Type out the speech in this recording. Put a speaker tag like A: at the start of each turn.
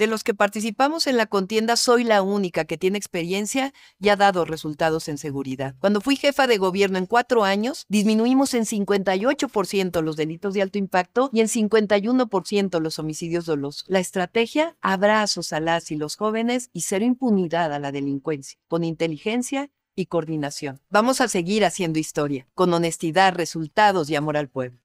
A: de los que participamos en la contienda soy la única que tiene experiencia y ha dado resultados en seguridad. Cuando fui jefa de gobierno en cuatro años, disminuimos en 58% los delitos de alto impacto y en 51% los homicidios dolosos. La estrategia, abrazos a las y los jóvenes y cero impunidad a la delincuencia, con inteligencia y coordinación. Vamos a seguir haciendo historia, con honestidad, resultados y amor al pueblo.